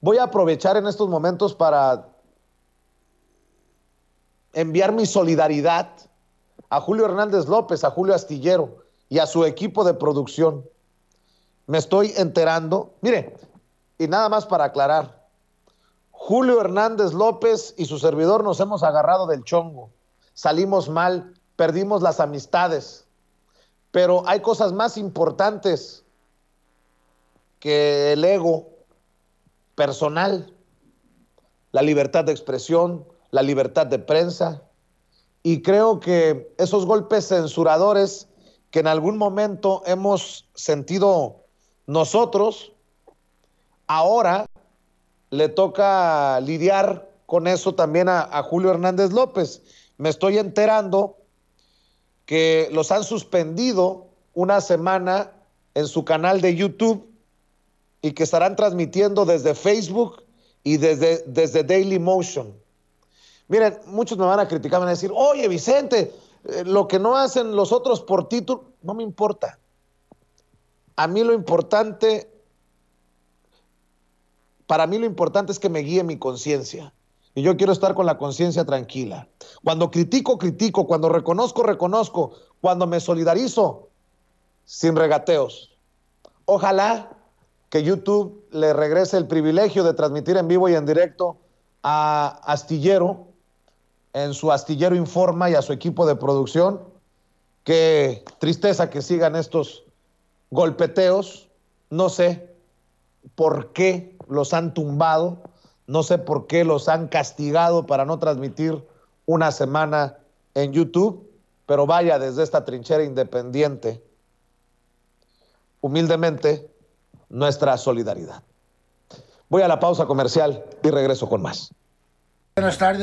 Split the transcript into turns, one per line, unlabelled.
Voy a aprovechar en estos momentos para enviar mi solidaridad a Julio Hernández López, a Julio Astillero y a su equipo de producción. Me estoy enterando, mire, y nada más para aclarar, Julio Hernández López y su servidor nos hemos agarrado del chongo, salimos mal, perdimos las amistades, pero hay cosas más importantes que el ego personal, la libertad de expresión, la libertad de prensa. Y creo que esos golpes censuradores que en algún momento hemos sentido nosotros, ahora le toca lidiar con eso también a, Julio Hernández López. Me estoy enterando que los han suspendido una semana en su canal de YouTube y que estarán transmitiendo desde Facebook y desde, desde Daily Motion. Miren, muchos me van a criticar, me van a decir, oye Vicente, eh, lo que no hacen los otros por título, no me importa. A mí lo importante, para mí lo importante es que me guíe mi conciencia. Y yo quiero estar con la conciencia tranquila. Cuando critico, critico. Cuando reconozco, reconozco. Cuando me solidarizo, sin regateos. Ojalá que YouTube le regrese el privilegio de transmitir en vivo y en directo a Astillero, en su Astillero Informa y a su equipo de producción. Qué tristeza que sigan estos golpeteos. No sé por qué los han tumbado, no sé por qué los han castigado para no transmitir una semana en YouTube, pero vaya desde esta trinchera independiente. Humildemente, nuestra solidaridad. Voy a la pausa comercial y regreso con más. Buenas tardes.